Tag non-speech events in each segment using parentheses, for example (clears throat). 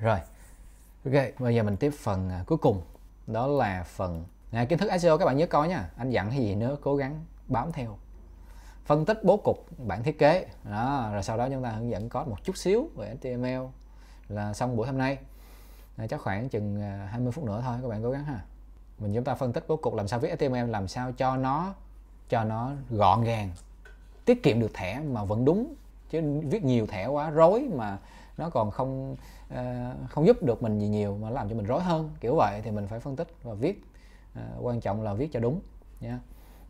rồi ok bây giờ mình tiếp phần à, cuối cùng đó là phần à, kiến thức SEO các bạn nhớ coi nha anh dặn hay gì nữa cố gắng bám theo phân tích bố cục bản thiết kế đó rồi sau đó chúng ta hướng dẫn code một chút xíu về HTML là xong buổi hôm nay à, chắc khoảng chừng 20 à, phút nữa thôi các bạn cố gắng ha mình chúng ta phân tích bố cục làm sao viết HTML làm sao cho nó cho nó gọn gàng tiết kiệm được thẻ mà vẫn đúng chứ viết nhiều thẻ quá rối mà nó còn không uh, không giúp được mình gì nhiều mà làm cho mình rối hơn kiểu vậy thì mình phải phân tích và viết uh, quan trọng là viết cho đúng nha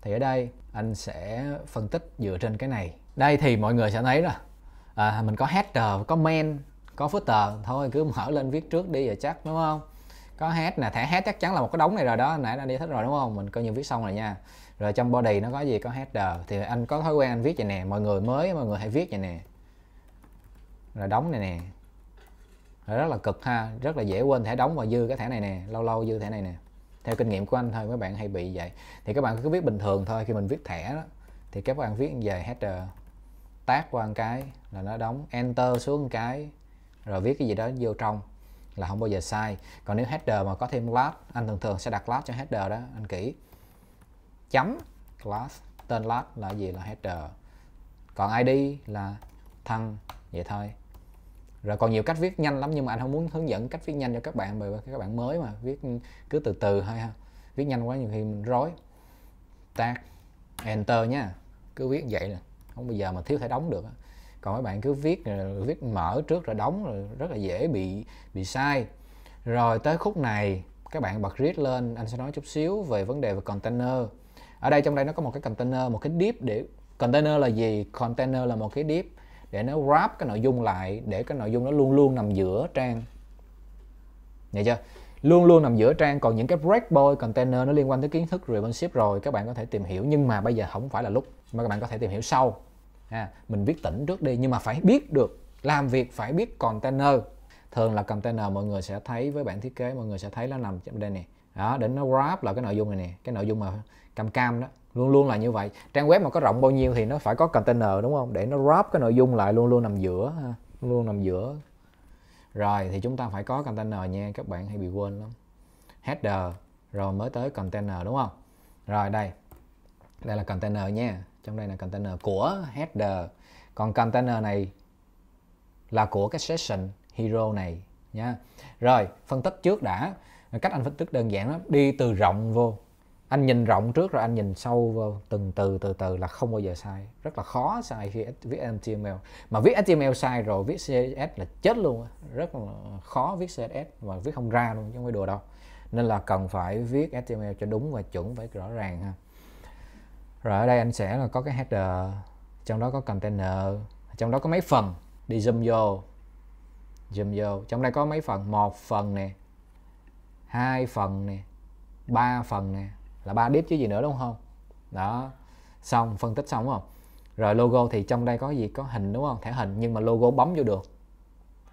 thì ở đây anh sẽ phân tích dựa trên cái này đây thì mọi người sẽ thấy là à, mình có header có main có footer thôi cứ mở lên viết trước đi rồi chắc đúng không có hết nè thẻ hết chắc chắn là một cái đống này rồi đó nãy anh đi thích rồi đúng không mình coi như viết xong rồi nha rồi trong body nó có gì có header thì anh có thói quen anh viết vậy nè mọi người mới mọi người hãy viết vậy nè rồi đóng này nè rồi rất là cực ha rất là dễ quên thẻ đóng và dư cái thẻ này nè lâu lâu dư thẻ này nè theo kinh nghiệm của anh thôi mấy bạn hay bị vậy thì các bạn cứ viết bình thường thôi khi mình viết thẻ đó thì các bạn viết về header tác qua cái là nó đóng enter xuống cái rồi viết cái gì đó vô trong là không bao giờ sai còn nếu header mà có thêm class anh thường thường sẽ đặt class cho header đó anh kỹ chấm class tên class là gì là header còn id là thân vậy thôi rồi còn nhiều cách viết nhanh lắm nhưng mà anh không muốn hướng dẫn cách viết nhanh cho các bạn bởi vì các bạn mới mà viết cứ từ từ thôi ha viết nhanh quá nhiều khi mình rối tag enter nha cứ viết vậy là không bao giờ mà thiếu thể đóng được còn các bạn cứ viết viết mở trước rồi đóng rồi rất là dễ bị bị sai rồi tới khúc này các bạn bật read lên anh sẽ nói chút xíu về vấn đề về container ở đây trong đây nó có một cái container một cái deep để container là gì container là một cái deep để nó wrap cái nội dung lại để cái nội dung nó luôn luôn nằm giữa trang Nghe chưa? Luôn luôn nằm giữa trang còn những cái break container nó liên quan tới kiến thức relationship rồi các bạn có thể tìm hiểu nhưng mà bây giờ không phải là lúc mà các bạn có thể tìm hiểu sau. Ha, à, mình viết tỉnh trước đi nhưng mà phải biết được làm việc phải biết container. Thường là container mọi người sẽ thấy với bản thiết kế mọi người sẽ thấy nó nằm trong đây nè. Đó, để nó wrap là cái nội dung này nè, cái nội dung mà cam cam đó luôn luôn là như vậy trang web mà có rộng bao nhiêu thì nó phải có container đúng không để nó wrap cái nội dung lại luôn luôn nằm giữa ha. luôn luôn nằm giữa rồi thì chúng ta phải có container nha các bạn hay bị quên lắm header rồi mới tới container đúng không rồi đây đây là container nha trong đây là container của header còn container này là của cái session hero này nha rồi phân tích trước đã cách anh phân tích đơn giản lắm đi từ rộng vô anh nhìn rộng trước rồi anh nhìn sâu vô từng từ từ từ là không bao giờ sai rất là khó sai khi viết HTML mà viết HTML sai rồi viết CSS là chết luôn rất là khó viết CSS và viết không ra luôn chứ không phải đùa đâu nên là cần phải viết HTML cho đúng và chuẩn phải rõ ràng ha rồi ở đây anh sẽ là có cái header trong đó có container trong đó có mấy phần đi zoom vô zoom vô trong đây có mấy phần một phần nè hai phần nè ba phần nè là ba đít chứ gì nữa đúng không đó xong phân tích xong đúng không rồi logo thì trong đây có gì có hình đúng không thẻ hình nhưng mà logo bấm vô được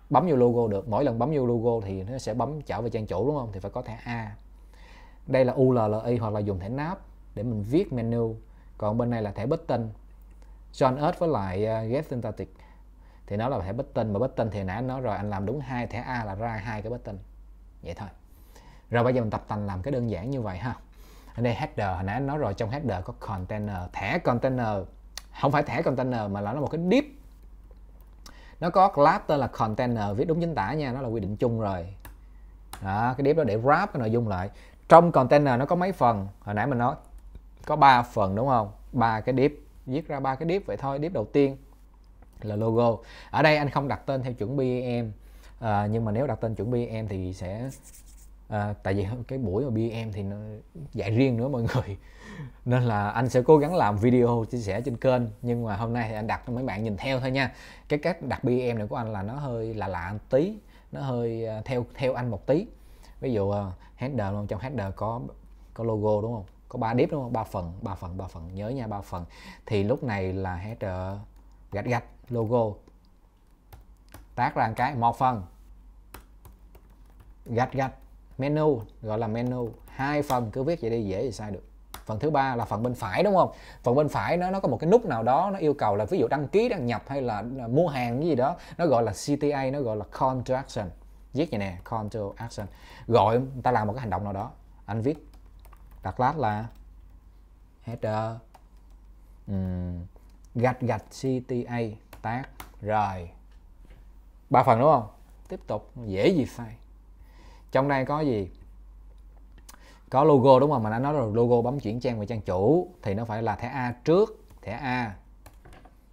bấm vô logo được mỗi lần bấm vô logo thì nó sẽ bấm trở về trang chủ đúng không thì phải có thẻ A đây là ULLI hoặc là dùng thẻ nắp để mình viết menu còn bên này là thẻ button John Earth với lại ờ, Get Synthetic thì nó là thẻ button mà button thì nãy nó rồi anh làm đúng hai thẻ A là ra hai cái button vậy thôi rồi bây giờ mình tập tành làm cái đơn giản như vậy ha ở đây header hồi nãy anh nói rồi trong header có container thẻ container không phải thẻ container mà là nó một cái div nó có class tên là container viết đúng chính tả nha nó là quy định chung rồi đó, cái div đó để wrap cái nội dung lại trong container nó có mấy phần hồi nãy mình nói có 3 phần đúng không ba cái div viết ra ba cái div vậy thôi div đầu tiên là logo ở đây anh không đặt tên theo chuẩn BEM à, ờ, nhưng mà nếu đặt tên chuẩn BEM thì sẽ à, tại vì cái buổi mà BM thì nó dạy riêng nữa mọi người (laughs) nên là anh sẽ cố gắng làm video chia sẻ trên kênh nhưng mà hôm nay thì anh đặt cho mấy bạn nhìn theo thôi nha cái cách đặt BM này của anh là nó hơi là lạ một tí nó hơi à, theo theo anh một tí ví dụ à, header luôn trong header có có logo đúng không có ba đếp đúng không ba phần ba phần ba phần nhớ nha ba phần thì lúc này là header gạch gạch logo tác ra một cái một phần gạch gạch menu gọi là menu hai phần cứ viết vậy đi dễ gì sai được phần thứ ba là phần bên phải đúng không phần bên phải nó nó có một cái nút nào đó nó yêu cầu là ví dụ đăng ký đăng nhập hay là à, mua hàng cái gì đó nó gọi là CTA nó gọi là call to action viết vậy nè call to action gọi người ta làm một cái hành động nào đó anh viết đặt lát là header um, gạch gạch CTA tác rồi ba phần đúng không tiếp tục dễ gì sai trong đây có gì có logo đúng không mà đã nói rồi logo bấm chuyển trang về trang chủ thì nó phải là thẻ A trước thẻ A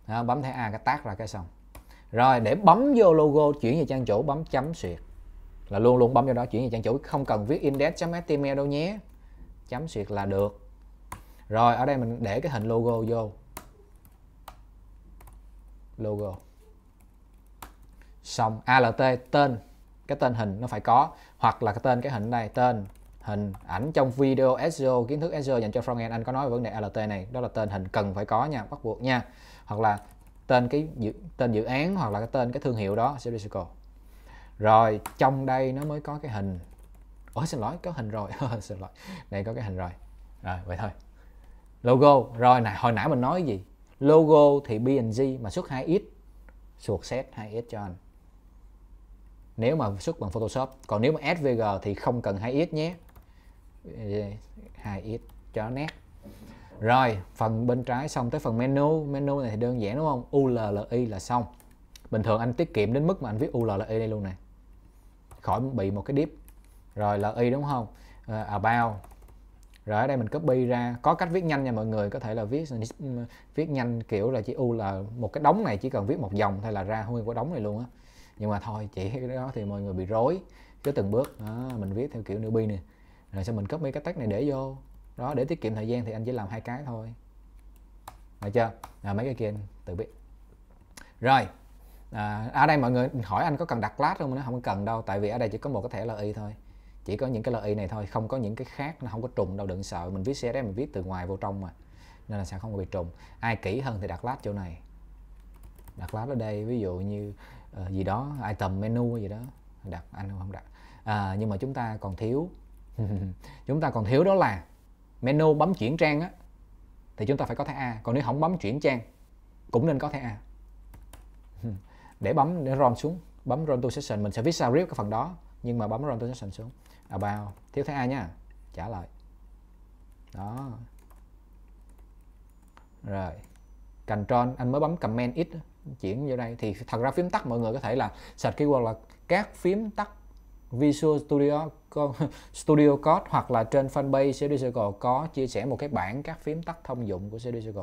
đó, bấm thẻ A cái tác ra cái xong rồi để bấm vô logo chuyển về trang chủ bấm chấm xuyệt là luôn luôn bấm vào đó chuyển về trang chủ không cần viết index.html đâu nhé chấm xuyệt là được rồi ở đây mình để cái hình logo vô logo xong alt tên cái tên hình nó phải có hoặc là cái tên cái hình đây tên hình ảnh trong video SEO kiến thức SEO dành cho frontend anh có nói về vấn đề ALT này đó là tên hình cần phải có nha bắt buộc nha hoặc là tên cái dự, tên dự án hoặc là cái tên cái thương hiệu đó sẽ rồi trong đây nó mới có cái hình ôi xin lỗi có hình rồi (laughs) xin lỗi đây có cái hình rồi rồi vậy thôi logo rồi này hồi nãy mình nói gì logo thì png mà xuất 2x suột xét 2x cho anh nếu mà xuất bằng Photoshop còn nếu mà SVG thì không cần 2x nhé 2x cho nét rồi phần bên trái xong tới phần menu menu này thì đơn giản đúng không ULLI là xong bình thường anh tiết kiệm đến mức mà anh viết ULLI đây luôn nè khỏi bị một cái dip rồi LI đúng không uh, about rồi ở đây mình copy ra có cách viết nhanh nha mọi người có thể là viết viết nhanh kiểu là chỉ u là một cái đống này chỉ cần viết một dòng thôi là ra nguyên của đống này luôn á nhưng mà thôi chỉ cái đó thì mọi người bị rối cứ từng bước đó, mình viết theo kiểu newbie nè rồi sau mình copy cái tag này để vô đó để tiết kiệm thời gian thì anh chỉ làm hai cái thôi được chưa à, mấy cái kia anh tự biết rồi à, ở đây mọi người hỏi anh có cần đặt class không nó không cần đâu tại vì ở đây chỉ có một cái thẻ y thôi chỉ có những cái li này thôi không có những cái khác nó không có trùng đâu đừng sợ mình viết xe đấy mình viết từ ngoài vô trong mà nên là sẽ không bị trùng ai kỹ hơn thì đặt lát chỗ này đặt lát ở đây ví dụ như Ờ, gì đó item menu gì đó đặt anh không đặt à, ờ, nhưng mà chúng ta còn thiếu (laughs) chúng ta còn thiếu đó là menu bấm chuyển trang á thì chúng ta phải có thẻ A còn nếu không bấm chuyển trang cũng nên có thẻ A (laughs) để bấm để ron xuống bấm ron to session mình sẽ viết sao riết cái phần đó nhưng mà bấm ron to session xuống à, about thiếu thẻ A nha trả lời đó rồi control anh mới bấm comment ít chuyển vô đây thì thật ra phím tắt mọi người có thể là search keyword là các phím tắt Visual Studio (laughs) Studio Code hoặc là trên fanpage CD Circle có chia sẻ một cái bản các phím tắt thông dụng của CD Circle.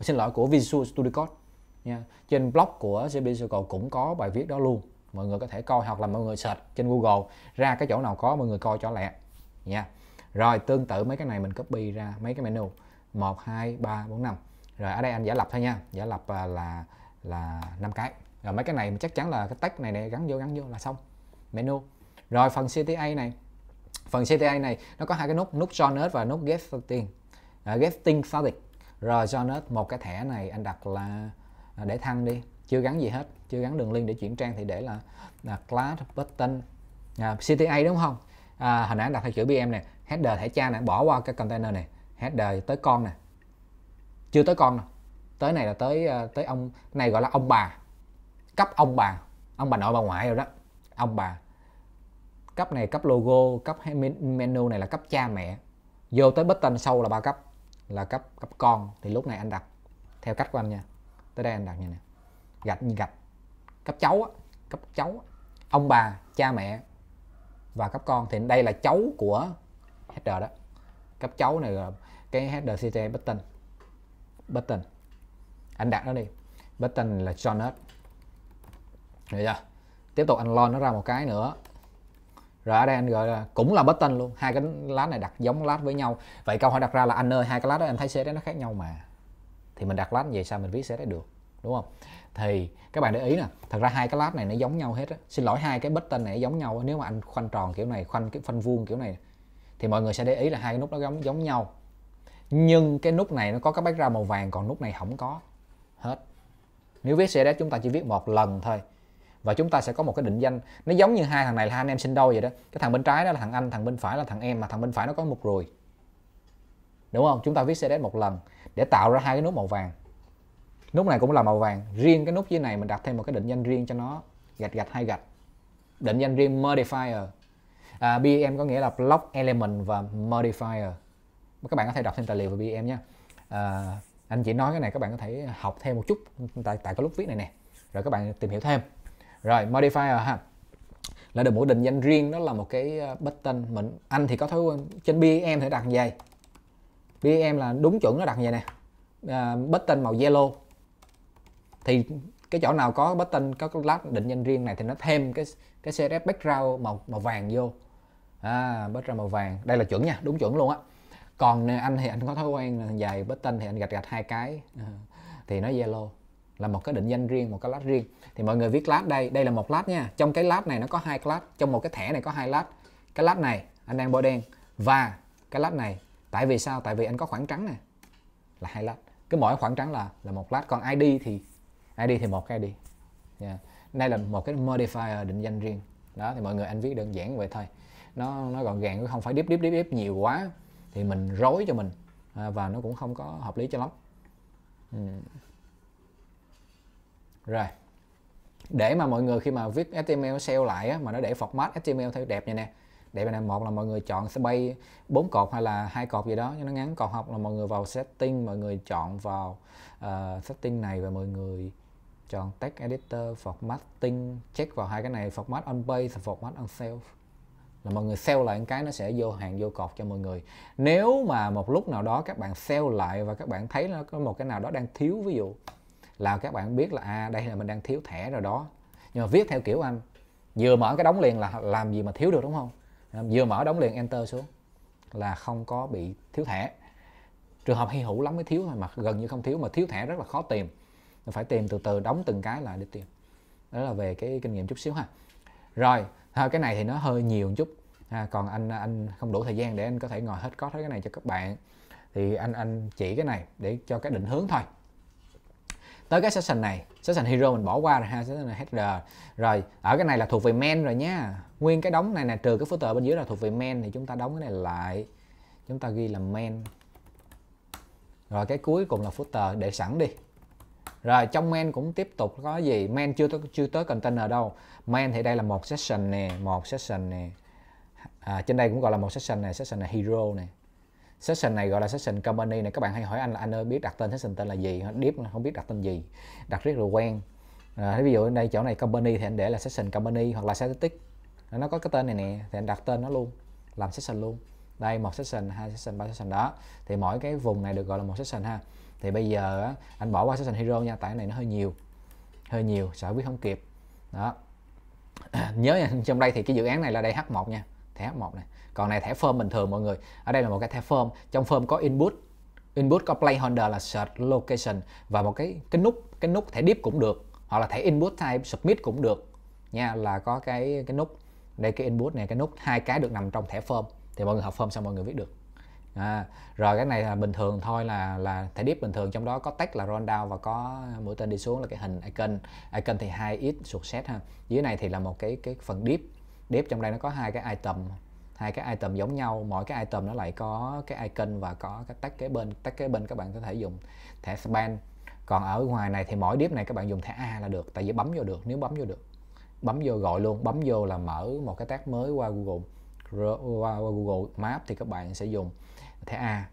Xin lỗi của Visual Studio Code nha. Trên blog của CD Circle cũng có bài viết đó luôn. Mọi người có thể coi hoặc là mọi người search trên Google ra cái chỗ nào có mọi người coi cho lẹ nha. Rồi tương tự mấy cái này mình copy ra mấy cái menu 1 2 3 4 5. Rồi ở đây anh giả lập thôi nha. Giả lập à, là là năm cái rồi mấy cái này chắc chắn là cái tách này này gắn vô gắn vô là xong menu rồi phần CTA này phần CTA này nó có hai cái nút nút Jonet và nút Getting uh, ờ, Getting Started rồi Jonet một cái thẻ này anh đặt là à, để thăng đi chưa gắn gì hết chưa gắn đường link để chuyển trang thì để là, là class button uh, à, CTA đúng không à, hồi nãy anh đặt theo chữ BM này header thẻ cha này bỏ qua cái container này header tới con nè chưa tới con đâu tới này là tới ờ, tới ông này gọi là ông bà cấp ông bà ông bà nội bà ngoại rồi đó ông bà cấp này cấp logo cấp menu này là cấp cha mẹ vô tới button sâu là ba cấp là cấp cấp con thì lúc này anh đặt theo cách của anh nha tới đây anh đặt như này gạch như gạch cấp cháu á cấp cháu ông bà cha mẹ và cấp con thì đây là cháu của header đó cấp cháu này là cái header ct button button anh đặt nó đi button là join us được chưa tiếp tục anh lon nó ra một cái nữa rồi ở đây anh gọi là cũng là button luôn hai cái lá này đặt giống lát với nhau vậy câu hỏi đặt ra là anh ơi hai cái lá đó em thấy đấy nó khác nhau mà thì mình đặt lát vậy sao mình viết set đấy được đúng không thì các bạn để ý nè thật ra hai cái lát này nó giống nhau hết á xin lỗi hai cái button này giống nhau nếu mà anh khoanh tròn kiểu này khoanh cái phân vuông kiểu này thì mọi người sẽ để ý là hai cái nút nó giống giống nhau nhưng cái nút này nó có cái background màu vàng còn nút này không có hết nếu viết CSS chúng ta chỉ viết một lần thôi và chúng ta sẽ có một cái định danh nó giống như hai thằng này là hai anh em sinh đôi vậy đó cái thằng bên trái đó là thằng anh thằng bên phải là thằng em mà thằng bên phải nó có một ruồi đúng không chúng ta viết CSS một lần để tạo ra hai cái nút màu vàng nút này cũng là màu vàng riêng cái nút dưới này mình đặt thêm một cái định danh riêng cho nó gạch gạch hai gạch định danh riêng modifier à, BM có nghĩa là block element và modifier các bạn có thể đọc thêm tài liệu về BM nhé à, anh chỉ nói cái này các bạn có thể học thêm một chút tại tại cái lúc viết này nè rồi các bạn tìm hiểu thêm rồi modifier ha là được một định danh riêng đó là một cái ờ, button mình anh thì có thói quen trên bi BM thể đặt dày em là đúng chuẩn nó đặt vậy nè uh, button màu yellow thì cái chỗ nào có button có cái lát định danh riêng này thì nó thêm cái cái CSS background màu màu vàng vô à, background màu vàng đây là chuẩn nha đúng chuẩn luôn á còn anh thì anh có thói quen dài bất tinh thì anh gạch gạch hai cái ờ, thì nó yellow là một cái định danh riêng một cái lát riêng thì mọi người viết lát đây đây là một lát nha trong cái lát này nó có hai lát trong một cái thẻ này có hai lát cái lát này anh đang bôi đen và cái lát này tại vì sao tại vì anh có khoảng trắng nè là hai lát cứ mỗi khoảng trắng là là một lát còn id thì id thì một cái id yeah. Dạ. đây là một cái modifier định danh riêng đó thì mọi người anh viết đơn giản vậy thôi nó nó gọn gàng chứ không phải deep deep deep deep nhiều quá thì mình rối cho mình à, và nó cũng không có hợp lý cho lắm ừ. rồi để mà mọi người khi mà viết HTML SEO lại á, mà nó để format HTML theo đẹp như nè để này một là mọi người chọn space bốn cột hay là hai cột gì đó cho nó ngắn còn học là mọi người vào setting mọi người chọn vào uh, setting này và mọi người chọn text editor formatting check vào hai cái này format on base và format on self là mọi người sell lại cái nó sẽ vô hàng vô cột cho mọi người nếu mà một lúc nào đó các bạn sell lại và các bạn thấy nó có một cái nào đó đang thiếu ví dụ là các bạn biết là à đây là mình đang thiếu thẻ rồi đó nhưng mà viết theo kiểu anh vừa mở cái đóng liền là làm gì mà thiếu được đúng không vừa mở đóng liền enter xuống là không có bị thiếu thẻ trường hợp hy hữu lắm mới thiếu thôi mà gần như không thiếu mà thiếu thẻ rất là khó tìm phải tìm từ từ đóng từng cái lại để tìm đó là về cái kinh nghiệm chút xíu ha rồi à, cái này thì nó hơi nhiều một chút à, còn anh anh không đủ thời gian để anh có thể ngồi hết có hết cái này cho các bạn thì anh anh chỉ cái này để cho cái định hướng thôi tới cái session này session hero mình bỏ qua rồi ha session header rồi ở cái này là thuộc về men rồi nha nguyên cái đóng này nè trừ cái footer bên dưới là thuộc về men thì chúng ta đóng cái này lại chúng ta ghi là men. rồi cái cuối cùng là footer để sẵn đi rồi trong men cũng tiếp tục có gì men chưa tới chưa tới container đâu mấy anh thấy đây là một session nè một session nè à, trên đây cũng gọi là một session này session này hero này session này gọi là session company này các bạn hay hỏi anh là anh ơi biết đặt tên session tên là gì deep không biết đặt tên gì đặt riết rồi quen à, ví dụ ở đây chỗ này company thì anh để là session company hoặc là statistic à, nó có cái tên này nè thì anh đặt tên nó luôn làm session luôn đây một session hai session ba session đó thì mỗi cái vùng này được gọi là một session ha thì bây giờ anh bỏ qua session hero nha tại này nó hơi nhiều hơi nhiều sợ biết không kịp đó À, nhớ nha, trong đây thì cái dự án này là đây H1 nha thẻ H1 này còn này thẻ form bình thường mọi người ở đây là một cái thẻ form trong form có input input có playholder là search location và một cái cái nút cái nút thẻ div cũng được hoặc là thẻ input type submit cũng được nha là có cái cái nút đây cái input này cái nút hai cái được nằm trong thẻ form thì mọi người học form xong mọi người viết được à, rồi cái này là bình thường thôi là là thẻ deep bình thường trong đó có text là roll down và có mũi tên đi xuống là cái hình icon icon thì hai ít success ha dưới này thì là một cái cái phần deep deep trong đây nó có hai cái item hai cái item giống nhau mỗi cái item nó lại có cái icon và có cái tag kế bên tag kế bên các bạn có thể dùng thẻ span còn ở ngoài này thì mỗi deep này các bạn dùng thẻ a là được tại vì bấm vô được nếu bấm vô được bấm vô gọi luôn bấm vô là mở một cái tag mới qua google qua, qua google map thì các bạn sẽ dùng thẻ A à,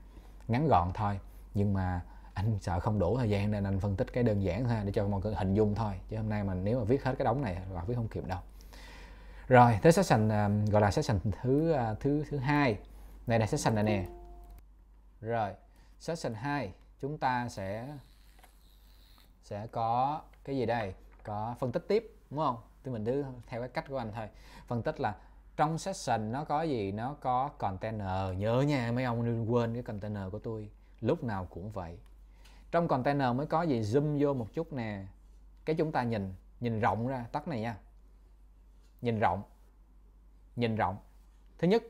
ngắn gọn thôi nhưng mà anh sợ không đủ thời gian nên anh phân tích cái đơn giản ha để cho mọi người hình dung thôi chứ hôm nay mình nếu mà viết hết cái đống này là viết không kịp đâu rồi tới session um, gọi là session thứ uh, thứ thứ hai này là session này nè rồi session 2 chúng ta sẽ sẽ có cái gì đây có phân tích tiếp đúng không thì mình cứ theo cái cách của anh thôi phân tích là trong session nó có gì nó có container nhớ nha mấy ông đừng quên cái container của tôi lúc nào cũng vậy trong container mới có gì zoom vô một chút nè cái chúng ta nhìn nhìn rộng ra tắt này nha nhìn rộng nhìn rộng thứ nhất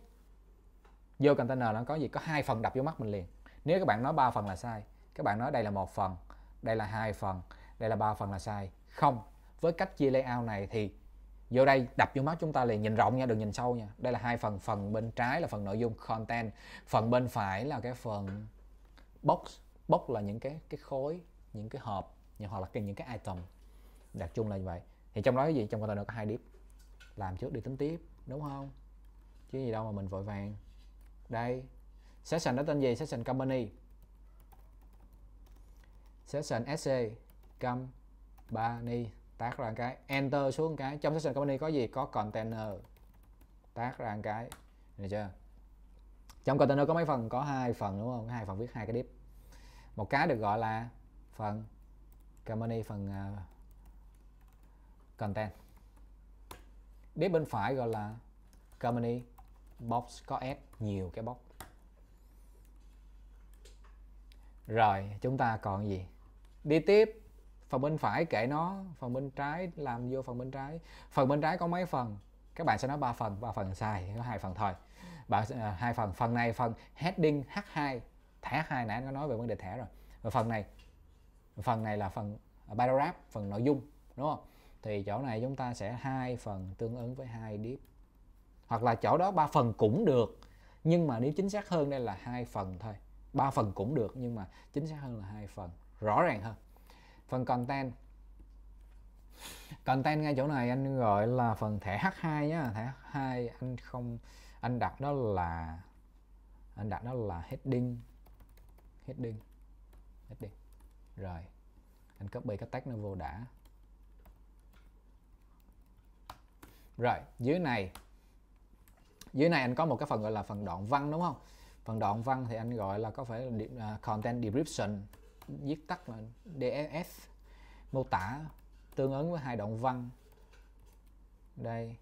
vô container nó có gì có hai phần đập vô mắt mình liền nếu các bạn nói ba phần là sai các bạn nói đây là một phần đây là hai phần đây là ba phần là sai không với cách chia layout này thì vô đây đập vô mắt chúng ta liền nhìn rộng nha đừng nhìn sâu nha đây là hai phần phần bên trái là phần nội dung content phần bên phải là cái phần box box là những cái cái khối những cái hộp những hoặc là cái, những cái item đặc chung là như vậy thì trong đó cái gì trong container có hai deep, làm trước đi tính tiếp đúng không chứ gì đâu mà mình vội vàng đây session đó tên gì session company session sc company tác ra cái enter xuống cái trong session company có gì có container tác ra cái được chưa trong container có mấy phần có hai phần đúng không hai phần viết hai cái deep một cái được gọi là phần company phần uh, content div bên phải gọi là company box có s nhiều cái box rồi chúng ta còn gì đi tiếp phần bên phải kệ nó phần bên trái làm vô phần bên trái phần bên trái có mấy phần các bạn sẽ nói ba phần ba phần sai có hai phần thôi bạn à, hai phần phần này phần heading h2 thẻ hai nãy nó nói về vấn đề thẻ rồi và phần này phần này là phần paragraph à, phần nội dung đúng không thì chỗ này chúng ta sẽ hai phần tương ứng với hai deep hoặc là chỗ đó ba phần cũng được nhưng mà nếu chính xác hơn đây là hai phần thôi ba phần cũng được nhưng mà chính xác hơn là hai phần rõ ràng hơn phần content content ngay chỗ này anh gọi là phần thẻ h2 nhá thẻ h2 anh không anh đặt đó là anh đặt đó là heading heading heading rồi anh copy cái tag nó vô đã rồi dưới này dưới này anh có một cái phần gọi là phần đoạn văn đúng không phần đoạn văn thì anh gọi là có phải là à, content description viết tắt là DNS e mô tả tương ứng với hai động văn đây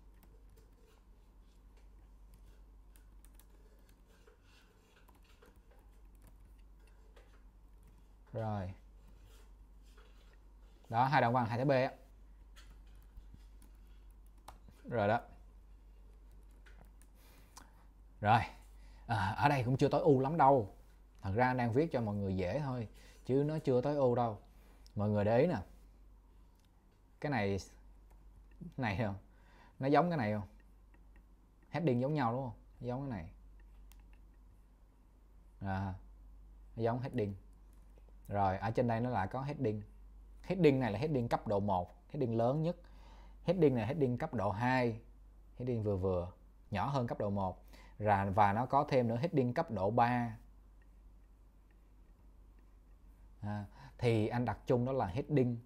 rồi đó hai động văn hai trái b rồi đó rồi à, ở đây cũng chưa tối ưu lắm đâu thật ra đang viết cho mọi người dễ thôi chứ nó chưa tới u đâu mọi người để ý nè cái này này không nó giống cái này không heading giống nhau đúng không giống cái này à, giống heading rồi ở trên đây nó lại có heading heading này là heading cấp độ 1 heading lớn nhất heading này heading cấp độ 2 heading vừa vừa nhỏ hơn cấp độ 1 và và nó có thêm nữa heading cấp độ 3 À, thì anh đặt chung đó là heading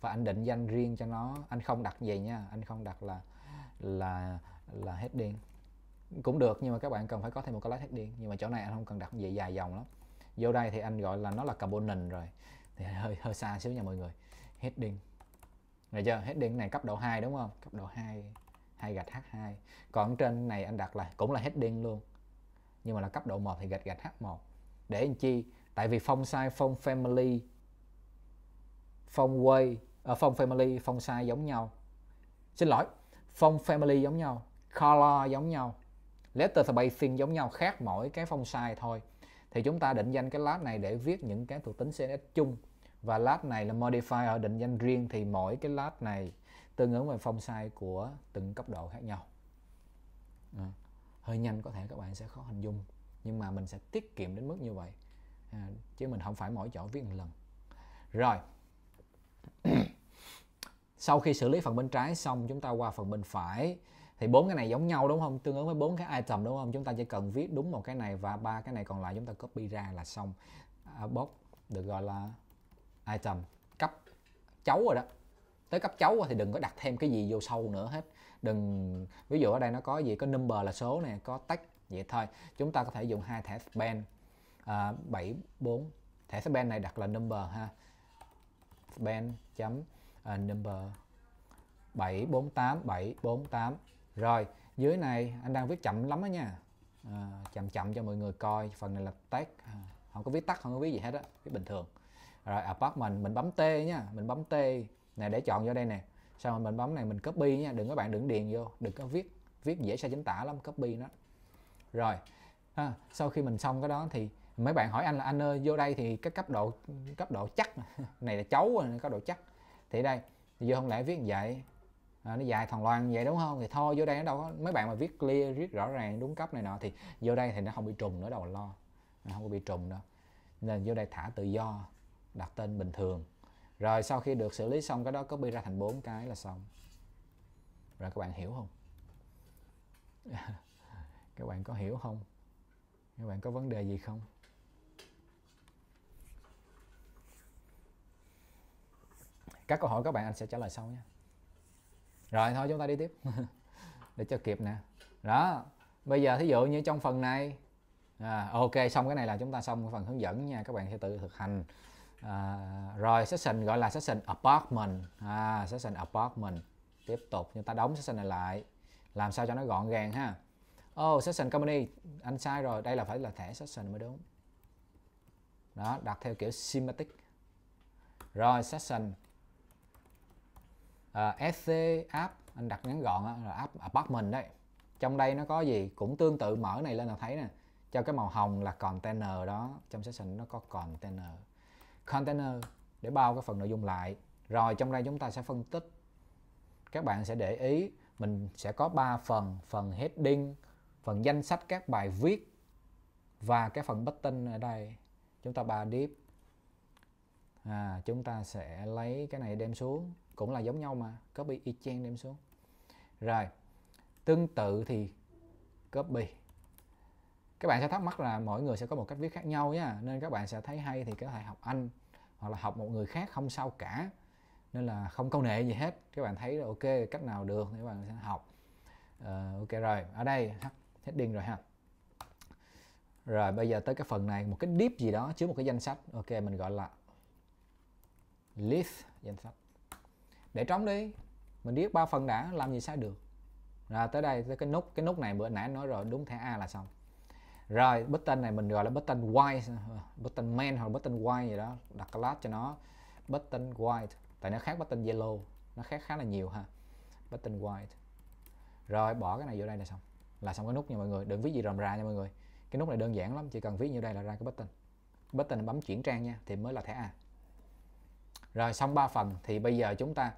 và anh định danh riêng cho nó anh không đặt gì nha anh không đặt là là là heading cũng được nhưng mà các bạn cần phải có thêm một cái lát heading nhưng mà chỗ này anh không cần đặt vậy dài dòng lắm vô đây thì anh gọi là nó là component rồi thì (laughs) hơi hơi xa xíu nha mọi người heading được chưa heading này cấp độ 2 đúng không cấp độ 2 hai gạch h2 còn trên này anh đặt là cũng là heading luôn nhưng mà là cấp độ 1 thì gạch gạch h1 để anh chi tại vì phong size phong family phong way uh, phong family phong size giống nhau xin lỗi phong family giống nhau color giống nhau letter spacing giống nhau khác mỗi cái phong size thôi thì chúng ta định danh cái lab này để viết những cái thuộc tính CSS chung và lab này là modify ở định danh riêng thì mỗi cái lab này tương ứng với phong size của từng cấp độ khác nhau à, hơi nhanh có thể các bạn sẽ khó hình dung nhưng mà mình sẽ tiết kiệm đến mức như vậy à, chứ mình không phải mỗi chỗ viết một lần rồi (clears throat) sau khi xử lý phần bên trái xong chúng ta qua phần bên phải thì bốn cái này giống nhau đúng không tương ứng với bốn cái item đúng không chúng ta chỉ cần viết đúng một cái này và ba cái này còn lại chúng ta copy ra là xong à, box được gọi là item cấp cháu rồi đó tới cấp cháu thì đừng có đặt thêm cái gì vô sâu nữa hết đừng ví dụ ở đây nó có gì có number là số này có tag vậy thôi chúng ta có thể dùng hai thẻ span à, 74 thẻ span này đặt là number ha span chấm uh, number 748 748 rồi dưới này anh đang viết chậm lắm đó nha à, chậm chậm cho mọi người coi phần này là tag à, không có viết tắt không có viết gì hết á viết bình thường rồi apartment mình bấm T nha mình bấm T này để chọn vô đây nè sau rồi mình bấm này mình copy nha đừng các bạn đừng điền vô đừng có viết viết dễ sai chính tả lắm copy nó rồi ha, sau khi mình xong cái đó thì mấy bạn hỏi anh là anh ơi vô đây thì cái cấp độ cấp độ chắc (laughs) này là cháu rồi cấp độ chắc thì đây vô không lẽ viết vậy à, nó dài thằng loan vậy đúng không thì thôi vô đây nó đâu có mấy bạn mà viết clear viết rõ ràng đúng cấp này nọ thì vô đây thì nó không bị trùng nữa đâu lo nó không có bị trùng đâu nên vô đây thả tự do đặt tên bình thường rồi sau khi được xử lý xong cái đó có copy ra thành bốn cái là xong rồi các bạn hiểu không (laughs) các bạn có hiểu không các bạn có vấn đề gì không các câu hỏi các bạn anh sẽ trả lời sau nhé rồi thôi chúng ta đi tiếp (laughs) để cho kịp nè đó bây giờ thí dụ như trong phần này à, ok xong cái này là chúng ta xong cái phần hướng dẫn nha các bạn sẽ tự thực hành à, rồi session gọi là session apartment à, session apartment tiếp tục chúng ta đóng session này lại làm sao cho nó gọn gàng ha oh session company anh sai rồi đây là phải là thẻ session mới đúng đó đặt theo kiểu symmetric rồi session uh, SC app anh đặt ngắn gọn đó, là app apartment đấy trong đây nó có gì cũng tương tự mở này lên là thấy nè cho cái màu hồng là container đó trong session nó có container container để bao cái phần nội dung lại rồi trong đây chúng ta sẽ phân tích các bạn sẽ để ý mình sẽ có 3 phần phần heading phần danh sách các bài viết và cái phần button ở đây chúng ta ba deep à, chúng ta sẽ lấy cái này đem xuống cũng là giống nhau mà copy y chang đem xuống rồi tương tự thì copy các bạn sẽ thắc mắc là mỗi người sẽ có một cách viết khác nhau nhá nên các bạn sẽ thấy hay thì có thể học anh hoặc là học một người khác không sao cả nên là không câu nệ gì hết các bạn thấy là ok cách nào được thì các bạn sẽ học uh, ok rồi ở đây hết điên rồi ha rồi bây giờ tới cái phần này một cái deep gì đó chứa một cái danh sách ok mình gọi là list danh sách để trống đi mình biết ba phần đã làm gì sai được rồi tới đây tới cái nút cái nút này bữa nãy nói rồi đúng thẻ a là xong rồi button này mình gọi là button white button man hoặc button white gì đó đặt class cho nó button white tại nó khác button yellow nó khác khá là nhiều ha button white rồi bỏ cái này vô đây là xong là xong cái nút nha mọi người đừng viết gì rầm ra nha mọi người cái nút này đơn giản lắm chỉ cần viết như đây là ra cái button button bấm chuyển trang nha thì mới là thẻ a rồi xong 3 phần thì bây giờ chúng ta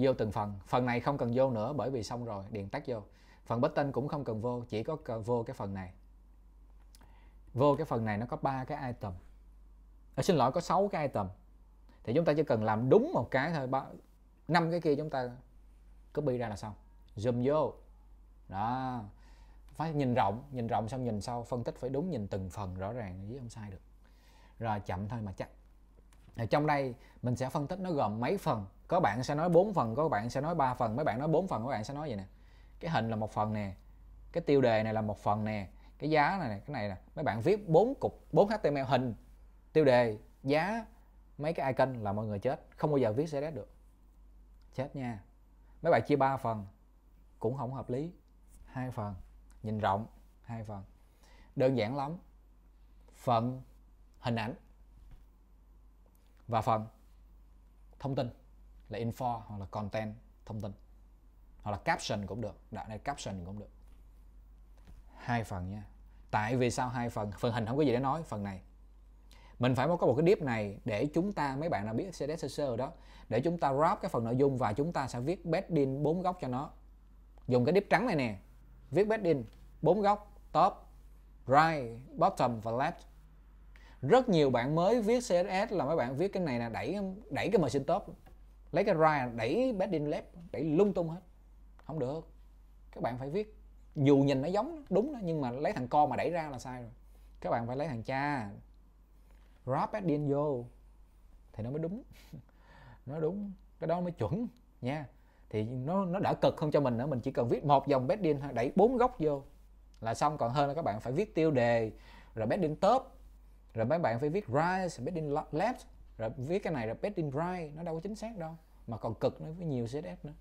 vô từng phần phần này không cần vô nữa bởi vì xong rồi điện tắt vô phần bất tên cũng không cần vô chỉ có cần vô cái phần này vô cái phần này nó có ba cái item à, xin lỗi có 6 cái item thì chúng ta chỉ cần làm đúng một cái thôi ba năm cái kia chúng ta copy ra là xong zoom vô đó phải nhìn rộng nhìn rộng xong nhìn sau phân tích phải đúng nhìn từng phần rõ ràng chứ không sai được rồi chậm thôi mà chắc trong đây mình sẽ phân tích nó gồm mấy phần có bạn sẽ nói bốn phần có bạn sẽ nói ba phần mấy bạn nói bốn phần các bạn sẽ nói vậy nè cái hình là một phần nè cái tiêu đề này là một phần nè cái giá này, này cái này nè mấy bạn viết bốn cục 4 html hình tiêu đề giá mấy cái icon là mọi người chết không bao giờ viết css được chết nha mấy bạn chia 3 phần cũng không hợp lý hai phần nhìn rộng hai phần đơn giản lắm phần hình ảnh và phần thông tin là info hoặc là content thông tin hoặc là caption cũng được đặt đây caption cũng được hai phần nha tại vì sao hai phần phần hình không có gì để nói phần này mình phải có một cái deep này để chúng ta mấy bạn nào biết sẽ CSS rồi đó để chúng ta wrap cái phần nội dung và chúng ta sẽ viết bedding bốn góc cho nó dùng cái deep trắng này nè viết bedding bốn góc top right bottom và left rất nhiều bạn mới viết css là mấy bạn viết cái này là đẩy đẩy cái margin top lấy cái right đẩy backend left đẩy lung tung hết không được các bạn phải viết dù nhìn nó giống đúng đó, nhưng mà lấy thằng con mà đẩy ra là sai rồi các bạn phải lấy thằng cha wrap backend vô thì nó mới đúng (laughs) nó đúng cái đó mới chuẩn nha thì nó nó đỡ cực hơn cho mình nữa mình chỉ cần viết một dòng backend đẩy bốn góc vô là xong còn hơn là các bạn phải viết tiêu đề rồi backend top rồi mấy bạn phải viết right bed left rồi viết cái này là bed right nó đâu có chính xác đâu mà còn cực nữa với nhiều CSS nữa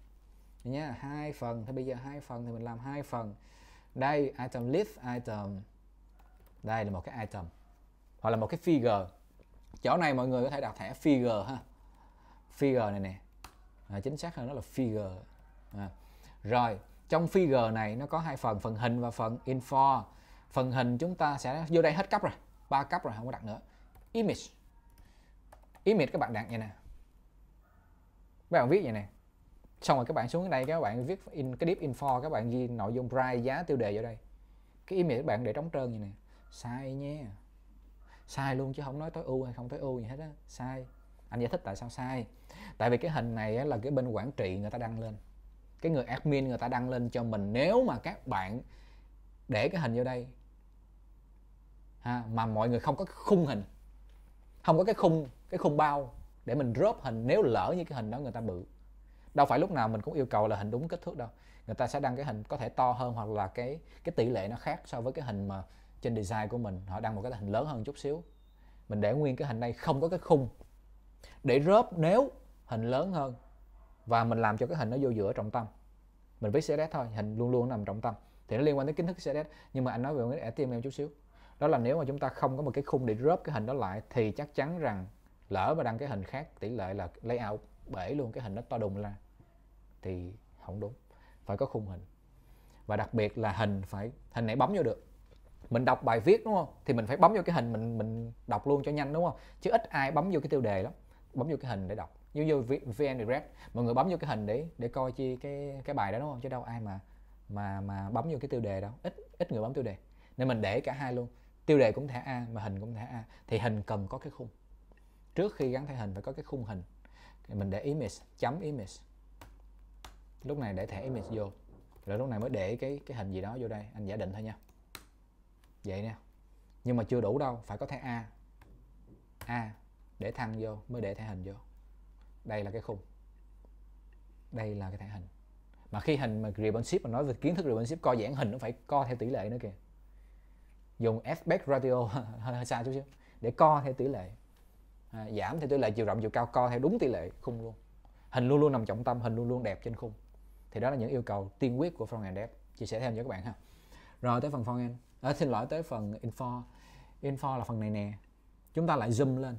nha hai phần thì bây giờ hai phần thì mình làm hai phần đây item list item đây là một cái item hoặc là một cái figure chỗ này mọi người có thể đặt thẻ figure ha figure này nè à, chính xác hơn nó là figure à. rồi trong figure này nó có hai phần phần hình và phần info phần hình chúng ta sẽ vô đây hết cấp rồi ba cấp rồi không có đặt nữa image image các bạn đặt như nè các bạn viết vậy nè xong rồi các bạn xuống cái đây các bạn viết in cái deep info các bạn ghi nội dung price giá tiêu đề vào đây cái image các bạn để trống trơn như nè sai nhé, sai luôn chứ không nói tối ưu hay không tối ưu gì hết á sai anh giải thích tại sao sai tại vì cái hình này là cái bên quản trị người ta đăng lên cái người admin người ta đăng lên cho mình nếu mà các bạn để cái hình vô đây ha, mà mọi người không có khung hình không có cái khung cái khung bao để mình drop hình nếu lỡ như cái hình đó người ta bự đâu phải lúc nào mình cũng yêu cầu là hình đúng kích thước đâu người ta sẽ đăng cái hình có thể to hơn hoặc là cái cái tỷ lệ nó khác so với cái hình mà trên design của mình họ đăng một cái hình lớn hơn chút xíu mình để nguyên cái hình này không có cái khung để rớp nếu hình lớn hơn và mình làm cho cái hình nó vô giữa trọng tâm mình viết CSS thôi hình luôn luôn nằm trọng tâm thì nó liên quan tới kiến thức CSS nhưng mà anh nói về HTML chút xíu đó là nếu mà chúng ta không có một cái khung để drop cái hình đó lại thì chắc chắn rằng lỡ mà đăng cái hình khác tỷ lệ là layout bể luôn cái hình nó to đùng ra thì không đúng phải có khung hình và đặc biệt là hình phải hình này bấm vô được mình đọc bài viết đúng không thì mình phải bấm vô cái hình mình mình đọc luôn cho nhanh đúng không chứ ít ai bấm vô cái tiêu đề lắm bấm vô cái hình để đọc như vô vn direct mọi người bấm vô cái hình để để coi chi cái cái bài đó đúng không chứ đâu ai mà mà mà bấm vô cái tiêu đề đâu ít ít người bấm tiêu đề nên mình để cả hai luôn tiêu đề cũng thẻ A mà hình cũng thẻ A thì hình cần có cái khung trước khi gắn thẻ hình phải có cái khung hình thì mình để image chấm image lúc này để thẻ image vô rồi lúc này mới để cái cái hình gì đó vô đây anh giả định thôi nha vậy nè nhưng mà chưa đủ đâu phải có thẻ A A để thăng vô mới để thẻ hình vô đây là cái khung đây là cái thẻ hình mà khi hình mà ribbon ship mà nói về kiến thức ribbon ship co giãn hình nó phải co theo tỷ lệ nữa kìa dùng aspect ratio (laughs) hơi, hơi xa chút xíu để co theo tỷ lệ à, giảm theo tỷ lệ chiều rộng chiều cao co theo đúng tỷ lệ khung luôn hình luôn luôn nằm trọng tâm hình luôn luôn đẹp trên khung thì đó là những yêu cầu tiên quyết của front end dev chia sẻ thêm cho các bạn ha rồi tới phần frontend à, xin lỗi tới phần info info là phần này nè chúng ta lại zoom lên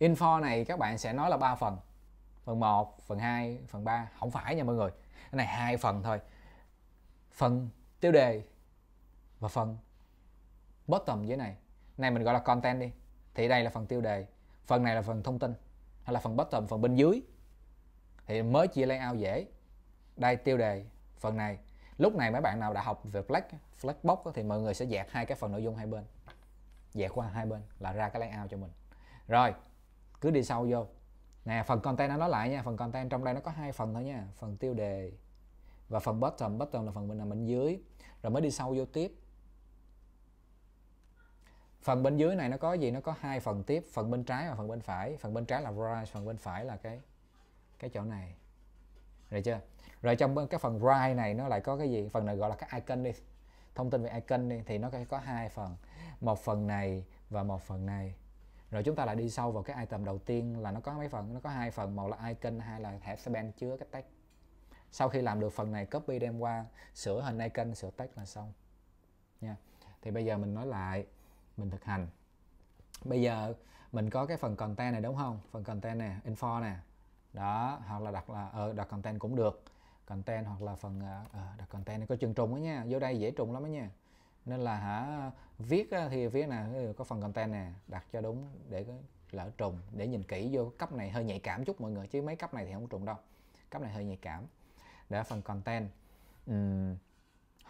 info này các bạn sẽ nói là ba phần phần 1, phần 2, phần 3 không phải nha mọi người cái này hai phần thôi phần tiêu đề và phần bottom dưới này này mình gọi là content đi thì đây là phần tiêu đề phần này là phần thông tin hay là phần bottom phần bên dưới thì mới chia layout dễ đây tiêu đề phần này lúc này mấy bạn nào đã học về flex flexbox thì mọi người sẽ dẹt hai cái phần nội dung hai bên dẹt qua hai bên là ra cái layout cho mình rồi cứ đi sâu vô nè phần content nó nói lại nha phần content trong đây nó có hai phần thôi nha phần tiêu đề và phần bottom bottom là phần mình nằm bên dưới rồi mới đi sâu vô tiếp phần bên dưới này nó có gì nó có hai phần tiếp phần bên trái và phần bên phải phần bên trái là right phần bên phải là cái cái chỗ này rồi chưa rồi trong cái phần right này nó lại có cái gì phần này gọi là cái icon đi thông tin về icon đi thì nó có hai phần một phần này và một phần này rồi chúng ta lại đi sâu vào cái item đầu tiên là nó có mấy phần nó có hai phần một là icon hai là thẻ span chứa cái text sau khi làm được phần này copy đem qua sửa hình icon sửa text là xong nha thì bây giờ mình nói lại mình thực hành bây giờ mình có cái phần content này đúng không phần content này info nè đó hoặc là đặt là ờ uh, đặt content cũng được content hoặc là phần uh, đặt content này có chân trùng đó nha vô đây dễ trùng lắm đó nha nên là hả viết thì phía nè có phần content nè đặt cho đúng để lỡ trùng để nhìn kỹ vô cấp này hơi nhạy cảm chút mọi người chứ mấy cấp này thì không trùng đâu cấp này hơi nhạy cảm để phần content uhm,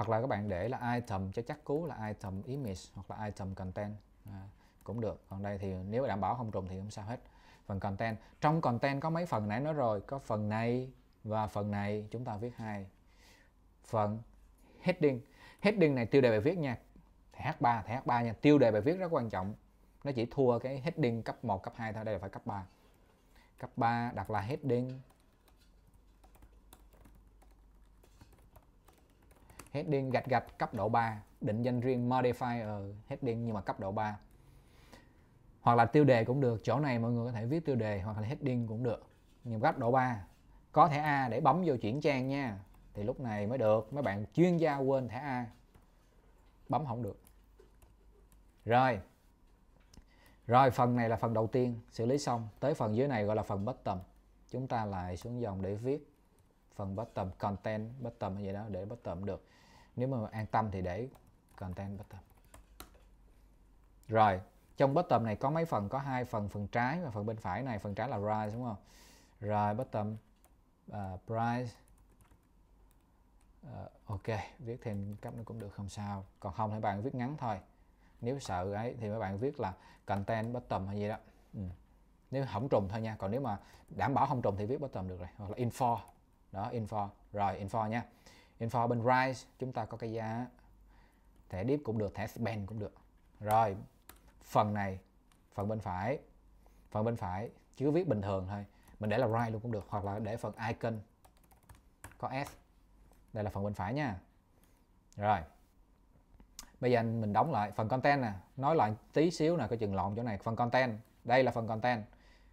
hoặc là các bạn để là item cho chắc cú là item image hoặc là item content à, cũng được còn đây thì nếu đảm bảo không trùng thì không sao hết phần content trong content có mấy phần nãy nói rồi có phần này và phần này chúng ta viết hai phần heading heading này tiêu đề bài viết nha thẻ H3 thẻ H3 nha tiêu đề bài viết rất quan trọng nó chỉ thua cái heading cấp 1 cấp 2 thôi đây là phải cấp 3 cấp 3 đặt là heading heading gạch gạch cấp độ 3 định danh riêng modifier ờ, heading nhưng mà cấp độ 3 hoặc là tiêu đề cũng được chỗ này mọi người có thể viết tiêu đề hoặc là heading cũng được nhưng cấp độ 3 có thẻ A để bấm vô chuyển trang nha thì lúc này mới được mấy bạn chuyên gia quên thẻ A bấm không được rồi rồi phần này là phần đầu tiên xử lý xong tới phần dưới này gọi là phần bottom chúng ta lại xuống dòng để viết phần bottom content bottom như vậy đó để bottom được nếu mà an tâm thì để content bottom rồi trong bottom này có mấy phần có hai phần phần trái và phần bên phải này phần trái là price đúng không rồi bottom uh, price uh, ok viết thêm cấp nó cũng được không sao còn không thì bạn viết ngắn thôi nếu sợ ấy thì các bạn viết là content bottom hay gì đó ừ. nếu không trùng thôi nha còn nếu mà đảm bảo không trùng thì viết bottom được rồi hoặc là info đó info rồi info nha info bên Rise chúng ta có cái giá thẻ DIP cũng được thẻ spend cũng được rồi phần này phần bên phải phần bên phải chỉ viết bình thường thôi mình để là Rise luôn cũng được hoặc là để phần icon có S đây là phần bên phải nha rồi bây giờ mình đóng lại phần content nè nói lại tí xíu nè coi chừng lộn chỗ này phần content đây là phần content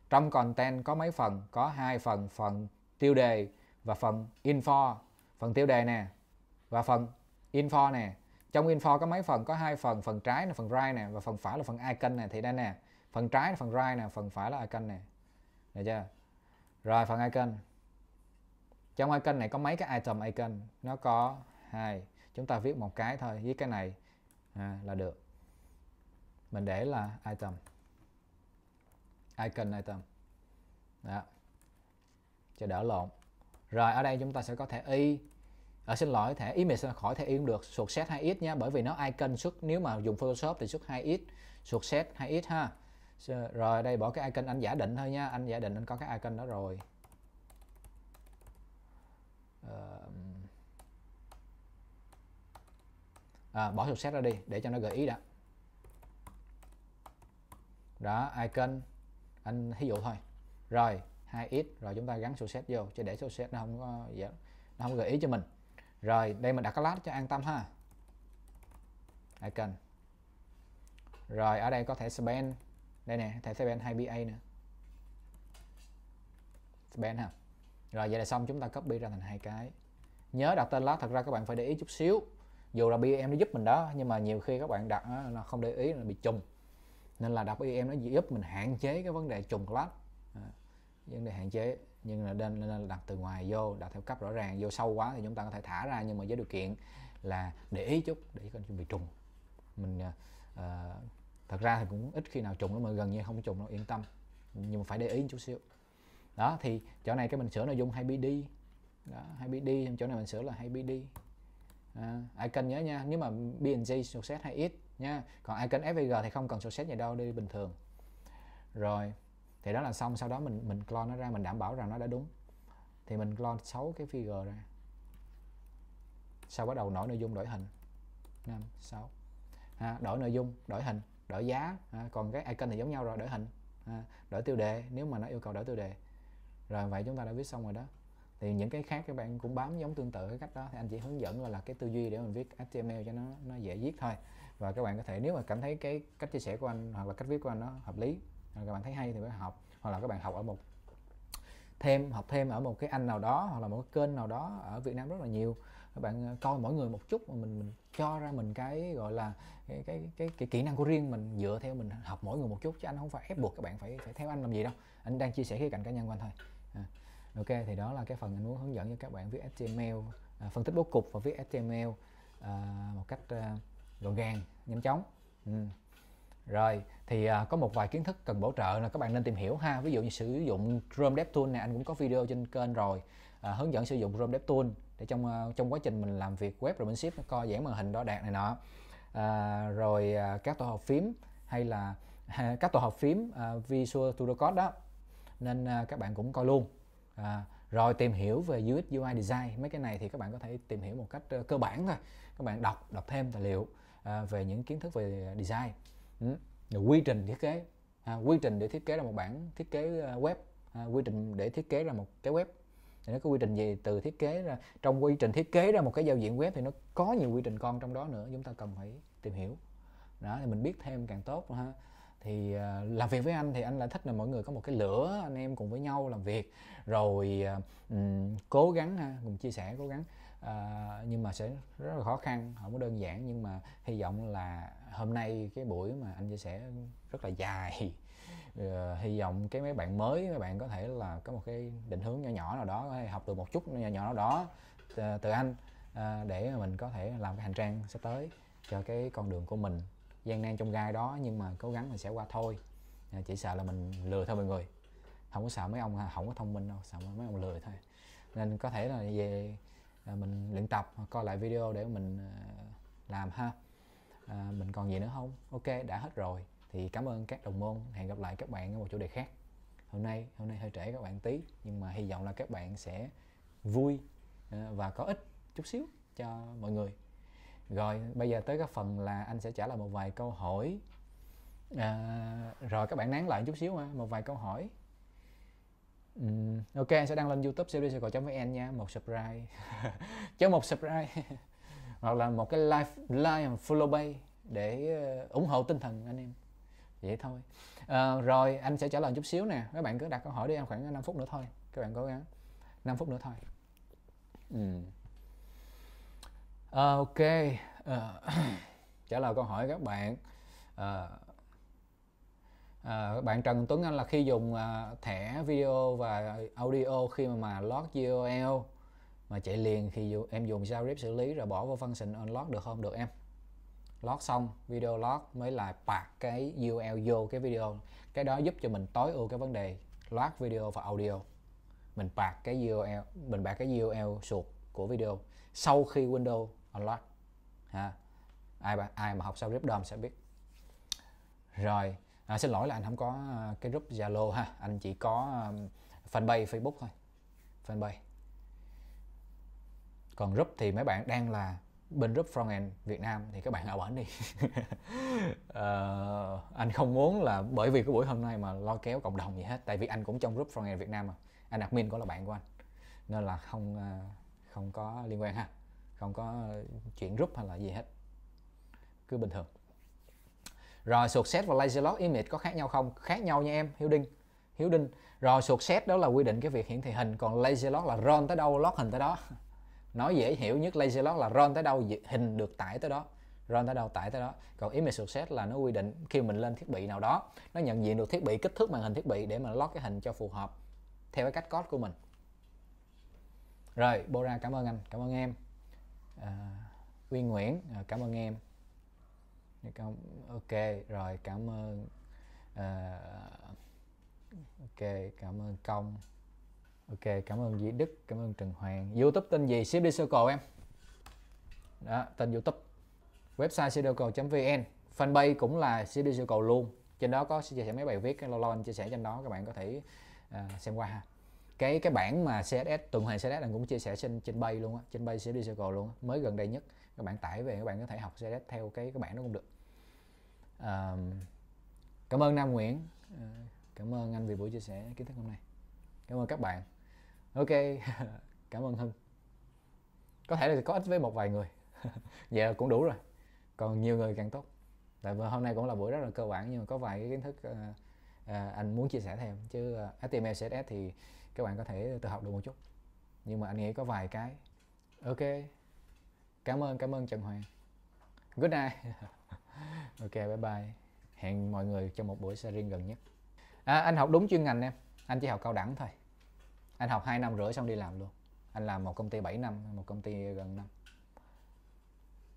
trong content có mấy phần có hai phần phần tiêu đề và phần info phần tiêu đề nè và phần info nè trong info có mấy phần có hai phần phần trái là phần right nè và phần phải là phần icon nè thì đây nè phần trái là phần right nè phần phải là icon nè được chưa rồi phần icon trong icon này có mấy cái item icon nó có hai chúng ta viết một cái thôi với cái này à, là được mình để là item icon item đó cho đỡ lộn rồi ở đây chúng ta sẽ có thẻ y ở ờ, à, xin lỗi thẻ image khỏi thẻ y cũng được suột set 2x nha bởi vì nó icon xuất nếu mà dùng photoshop thì xuất 2x suột set 2x ha rồi đây bỏ cái icon anh giả định thôi nha anh giả định anh có cái icon đó rồi à, bỏ suột set ra đi để cho nó gợi ý đã đó icon anh thí dụ thôi rồi 2x rồi chúng ta gắn số set vô cho để số set nó không có dạ, nó không gợi ý cho mình rồi đây mình đặt cái lát cho an tâm ha icon rồi ở đây có thể span đây nè thể span 2ba nữa span ha rồi vậy là xong chúng ta copy ra thành hai cái nhớ đặt tên lát thật ra các bạn phải để ý chút xíu dù là BM nó giúp mình đó nhưng mà nhiều khi các bạn đặt nó không để ý là bị trùng nên là đặt BM nó giúp mình hạn chế cái vấn đề trùng lát vấn đề hạn chế nhưng là nên, nên đặt từ ngoài vô đặt theo cấp rõ ràng vô sâu quá thì chúng ta có thể thả ra nhưng mà với điều kiện là để ý chút để con chuẩn bị trùng mình uh, thật ra thì cũng ít khi nào trùng lắm mà gần như không trùng đâu yên tâm nhưng mà phải để ý chút xíu đó thì chỗ này cái mình sửa nội dung hay bd đó hay bd chỗ này mình sửa là hay bd à, ờ, icon nhớ nha nếu mà bng success hay ít nha còn icon fvg thì không cần success gì đâu đi bình thường rồi thì đó là xong sau đó mình mình clone nó ra mình đảm bảo rằng nó đã đúng thì mình clone 6 cái figure ra sau bắt đầu đổi nội dung đổi hình 5 6 à, đổi nội dung đổi hình đổi giá à, còn cái icon thì giống nhau rồi đổi hình à, đổi tiêu đề nếu mà nó yêu cầu đổi tiêu đề rồi vậy chúng ta đã viết xong rồi đó thì những cái khác các bạn cũng bám giống tương tự cái cách đó thì anh chỉ hướng dẫn là cái tư duy để mình viết HTML cho nó nó dễ viết thôi và các bạn có thể nếu mà cảm thấy cái cách chia sẻ của anh hoặc là cách viết của anh nó hợp lý Ờ, các bạn thấy hay thì phải học hoặc là các bạn học ở một thêm học thêm ở một cái anh nào đó hoặc là một cái kênh nào đó ở Việt Nam rất là nhiều các bạn ờ, coi mỗi người một chút mà mình, mình cho ra mình cái gọi là cái, cái cái cái kỹ năng của riêng mình dựa theo mình học mỗi người một chút chứ anh không phải ép buộc các bạn phải phải theo anh làm gì đâu anh đang chia sẻ khía cạnh cá nhân của anh thôi à. ok thì đó là cái phần anh muốn hướng dẫn cho các bạn viết HTML à, phân tích bố cục và viết HTML à, một cách à, gọn gàng nhanh chóng ừ rồi thì uh, có một vài kiến thức cần bổ trợ là các bạn nên tìm hiểu ha ví dụ như sử dụng Chrome DevTools này anh cũng có video trên kênh rồi à, hướng dẫn sử dụng Chrome DevTools để trong uh, trong quá trình mình làm việc web rồi mình ship nó coi dãy màn hình đo đạc này nọ à, rồi à, các tổ hợp phím hay là à, các tổ hợp phím à, Visual Studio Code đó nên à, các bạn cũng coi luôn à, rồi tìm hiểu về UX UI design mấy cái này thì các bạn có thể tìm hiểu một cách ờ, cơ bản thôi các bạn đọc đọc thêm tài liệu à, về những kiến thức về design ừ. quy trình thiết kế à, quy trình để thiết kế ra một bản thiết kế à, web à, quy trình để thiết kế ra một cái web thì nó có quy trình gì từ thiết kế ra trong quy trình thiết kế ra một cái giao diện web thì nó có nhiều quy trình con trong đó nữa chúng ta cần phải tìm hiểu đó thì mình biết thêm càng tốt ha thì uh, làm việc với anh thì anh lại thích là mọi người có một cái lửa anh em cùng với nhau làm việc rồi uh, um, cố gắng ha cùng chia sẻ cố gắng à, nhưng mà sẽ rất là khó khăn không có đơn giản nhưng mà hy vọng là hôm nay cái buổi mà anh chia sẻ rất là dài à, hy vọng cái mấy bạn mới mấy bạn có thể là có một cái định hướng nhỏ nhỏ nào đó có thể học được một chút nhỏ nhỏ nào đó từ anh à, để mình có thể làm cái hành trang sắp tới cho cái con đường của mình gian nan trong gai đó nhưng mà cố gắng mình sẽ qua thôi à, chỉ sợ là mình lừa thôi mọi người không có sợ mấy ông không có thông minh đâu sợ mấy ông lười thôi nên có thể là về À, mình luyện tập coi lại video để mình à, làm ha à, mình còn gì nữa không ok đã hết rồi thì cảm ơn các đồng môn hẹn gặp lại các bạn ở một chủ đề khác hôm nay hôm nay hơi trễ các bạn tí nhưng mà hy vọng là các bạn sẽ vui à, và có ích chút xíu cho mọi người rồi bây giờ tới cái phần là anh sẽ trả lời một vài câu hỏi à, rồi các bạn nán lại chút xíu mà, một vài câu hỏi Um, ok em sẽ đăng lên youtube series vn nha một subscribe (laughs) cho một subscribe (laughs) hoặc là một cái live live follow bay để ờ, ủng hộ tinh thần anh em vậy thôi à, rồi anh sẽ trả lời chút xíu nè các bạn cứ đặt câu hỏi đi em khoảng 5 phút nữa thôi các bạn cố gắng 5 phút nữa thôi ừ. à, ok à, (clears throat) trả lời câu hỏi các bạn à, À, bạn Trần Tuấn Anh là khi dùng à, thẻ video và audio khi mà, mà lót URL mà chạy liền khi dù, em dùng JavaScript xử lý rồi bỏ vào function unlock được không? Được em. Lót xong, video lót mới lại bạc cái URL vô cái video. Cái đó giúp cho mình tối ưu cái vấn đề lót video và audio. Mình bạc cái URL, mình bạc cái URL suột của video sau khi window unlock. Ha. Ai ai mà học JavaScript DOM sẽ biết. Rồi, à, xin lỗi là anh không có à, cái group zalo ha anh chỉ có à, fanpage facebook thôi fanpage còn group thì mấy bạn đang là bên group frontend Việt Nam thì các bạn ở bển đi uh, (laughs) anh không muốn là bởi vì cái buổi hôm nay mà lo kéo cộng đồng gì hết tại vì anh cũng trong group frontend Việt Nam mà anh admin cũng là bạn của anh nên là không à, không có liên quan ha không có chuyện group hay là gì hết cứ bình thường rồi success và lazy load image có khác nhau không khác nhau nha em hiếu đinh hiếu đinh rồi success đó là quy định cái việc hiển thị hình còn lazy load là run tới đâu lót hình tới đó (laughs) nói dễ hiểu nhất lazy load là run tới đâu hình được tải tới đó run tới đâu tải tới đó còn image success là nó quy định khi mình lên thiết bị nào đó nó nhận diện được thiết bị kích thước màn hình thiết bị để mà lót cái hình cho phù hợp theo cái cách code của mình rồi bora cảm ơn anh cảm ơn em à, nguyên nguyễn à, cảm ơn em ok rồi cảm ơn uh, ok cảm ơn công ok cảm ơn dĩ đức cảm ơn trần hoàng youtube tên gì ship đi circle em đó tên youtube website cdcircle.vn fanpage cũng là cd circle luôn trên đó có chia sẻ mấy bài viết lâu lâu anh chia sẻ trên đó các bạn có thể uh, xem qua ha cái cái bản mà CSS tuần hoàn CSS anh cũng chia sẻ trên trên bay luôn á trên bay CSS Circle luôn á mới gần đây nhất các bạn tải về các bạn có thể học CSS theo cái cái bản nó cũng được cảm ơn nam nguyễn ờ, cảm ơn anh vì buổi chia sẻ kiến thức hôm nay cảm ơn các bạn ok (laughs) cảm ơn hưng có thể là có ích với một vài người (laughs) vậy là cũng đủ rồi còn nhiều người càng tốt tại vì hôm nay cũng là buổi rất là cơ bản nhưng mà có vài cái kiến thức ờ, ờ, anh muốn chia sẻ thêm chứ HTML CSS thì các bạn có thể tự học được một chút nhưng mà anh nghĩ có vài cái ok cảm ơn cảm ơn trần hoàng good night (laughs) ok bye bye hẹn mọi người trong một buổi sharing gần nhất à, anh học đúng chuyên ngành em anh chỉ học cao đẳng thôi anh học 2 năm rưỡi xong đi làm luôn anh làm một công ty 7 năm một công ty gần năm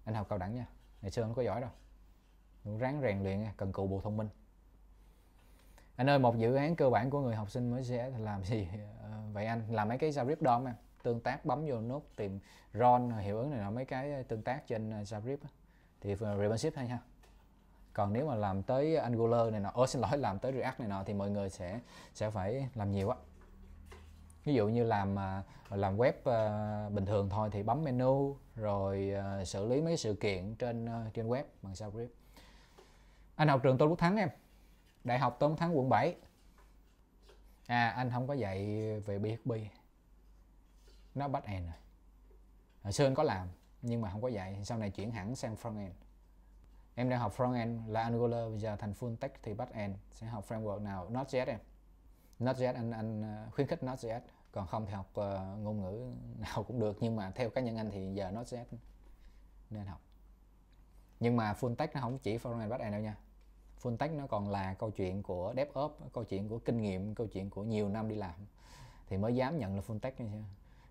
anh học cao đẳng nha ngày xưa không có giỏi đâu cũng ráng rèn luyện cần cù bộ thông minh anh ơi một dự án cơ bản của người học sinh mới sẽ làm gì (laughs) ờ, vậy anh làm mấy cái script DOM em tương tác bấm vô nút tìm ron hiệu ứng này là mấy cái tương tác trên script ờ, thì relationship thôi ha còn nếu mà làm tới Angular này nọ, ôi xin lỗi làm tới React này nọ thì mọi người sẽ sẽ phải làm nhiều á ví dụ như làm à, làm web à, bình thường thôi thì bấm menu rồi à, xử lý mấy sự kiện trên trên web bằng JavaScript anh học trường Tôn Quốc Thắng em đại học Tôn Quốc Thắng quận 7 à anh không có dạy về PHP nó bắt end rồi hồi xưa anh có làm nhưng mà không có dạy sau này chuyển hẳn sang front end em đang học front end là Angular bây giờ thành full tech thì back end sẽ học framework nào Node.js em Node.js anh anh ờ, khuyến khích Node.js còn không thì học uh, ngôn ngữ (laughs) nào cũng được nhưng mà theo cá nhân anh thì giờ Node.js nên học nhưng mà full tech nó không chỉ front end back end đâu nha full tech nó còn là câu chuyện của DevOps câu chuyện của kinh nghiệm câu chuyện của nhiều năm đi làm thì mới dám nhận là full tech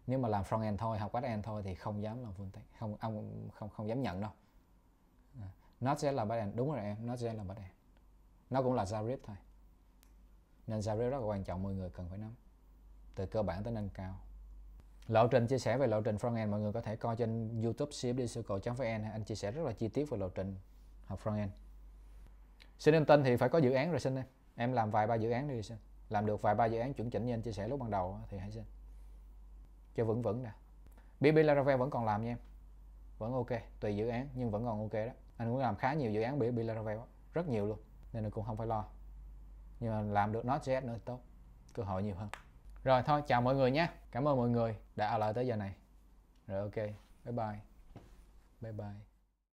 nếu mà làm front end thôi học back end thôi thì không dám làm full tech không ông không không dám nhận đâu nó sẽ là bắt đèn đúng rồi em nó sẽ là bắt đèn nó cũng là zarif thôi nên zarif rất là quan trọng mọi người cần phải nắm từ cơ bản tới nâng cao lộ trình chia sẻ về lộ trình frontend mọi người có thể coi trên youtube cfdcircle.vn anh chia sẻ rất là chi tiết về lộ trình học frontend xin em tin thì phải có dự án rồi xin em em làm vài ba dự án đi xin làm được vài ba dự án chuẩn chỉnh như anh chia sẻ lúc ban đầu thì hãy xin cho vững vững nè bb laravel vẫn còn làm nha em vẫn ok tùy dự án nhưng vẫn còn ok đó anh cũng làm khá nhiều dự án bị bị Laravel rất nhiều luôn nên anh cũng không phải lo nhưng mà làm được Node.js nữa tốt cơ hội nhiều hơn rồi thôi chào mọi người nhé cảm ơn mọi người đã ở lại tới giờ này rồi ok bye bye bye bye